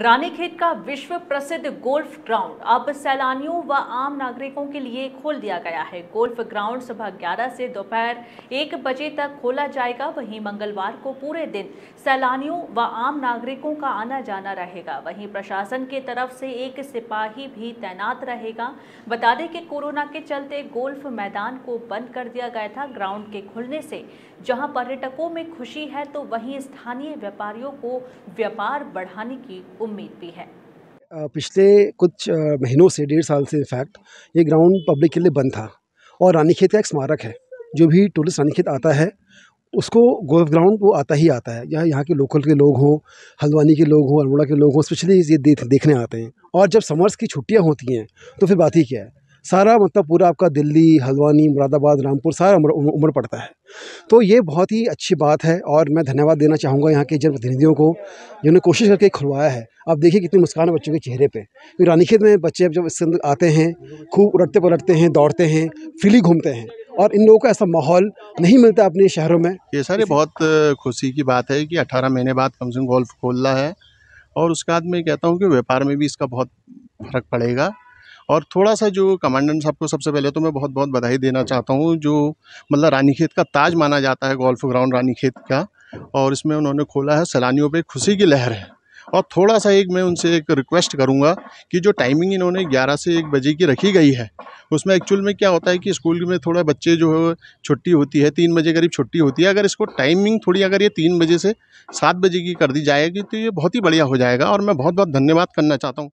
रानीखेत का विश्व प्रसिद्ध गोल्फ ग्राउंड अब सैलानियों व आम नागरिकों के लिए खोल दिया गया है गोल्फ ग्राउंड सुबह 11 से दोपहर एक बजे तक खोला जाएगा वहीं मंगलवार को पूरे दिन सैलानियों व आम नागरिकों का आना जाना रहेगा वहीं प्रशासन की तरफ से एक सिपाही भी तैनात रहेगा बता दें कि कोरोना के चलते गोल्फ मैदान को बंद कर दिया गया था ग्राउंड के खुलने से जहां पर्यटकों में खुशी है तो वहीं स्थानीय व्यापारियों को व्यापार बढ़ाने की उम्मीद भी है पिछले कुछ महीनों से डेढ़ साल से इनफैक्ट ये ग्राउंड पब्लिक के लिए बंद था और रानीखेत का एक स्मारक है जो भी टूरिस्ट रानीखेत आता है उसको गोल्फ ग्राउंड वो आता ही आता है यहाँ यहाँ के लोकल के लोग हों हल्द्वानी के लोग हों अल्मोड़ा के लोग हों स्पेशली ये देख देखने आते हैं और जब समर्स की छुट्टियाँ होती हैं तो फिर बात ही क्या है सारा मतलब पूरा आपका दिल्ली हल्द्वानी मुरादाबाद रामपुर सारा उम्र उम्र पड़ता है तो ये बहुत ही अच्छी बात है और मैं धन्यवाद देना चाहूँगा यहाँ के जनप्रतिनिधियों को जिन्होंने कोशिश करके खुलवाया है आप देखिए कितनी मुस्कान है बच्चों के चेहरे पर तो रानीखेत में बच्चे जब इसके अंदर आते हैं खूब उलटते पलटते हैं दौड़ते हैं फ्रीली घूमते हैं और इन लोगों का ऐसा माहौल नहीं मिलता अपने शहरों में ये सर बहुत खुशी की बात है कि अट्ठारह महीने बाद कम से कम गोल्फ खोल रहा है और उसके बाद मैं कहता हूँ कि व्यापार में भी इसका बहुत फ़र्क पड़ेगा और थोड़ा सा जो कमांडेंट साहब को सबसे पहले तो मैं बहुत बहुत बधाई देना चाहता हूँ जो मतलब रानी खेत का ताज माना जाता है गोल्फ ग्राउंड रानी खेत का और इसमें उन्होंने खोला है सैलानियों पर खुशी की लहर है और थोड़ा सा एक मैं उनसे एक रिक्वेस्ट करूँगा कि जो टाइमिंग इन्होंने 11 से 1 बजे की रखी गई है उसमें एक्चुअल में क्या होता है कि स्कूल में थोड़ा बच्चे जो है छुट्टी होती है तीन बजे करीब छुट्टी होती है अगर इसको टाइमिंग थोड़ी अगर ये तीन बजे से सात बजे की कर दी जाएगी तो ये बहुत ही बढ़िया हो जाएगा और मैं बहुत बहुत धन्यवाद करना चाहता हूँ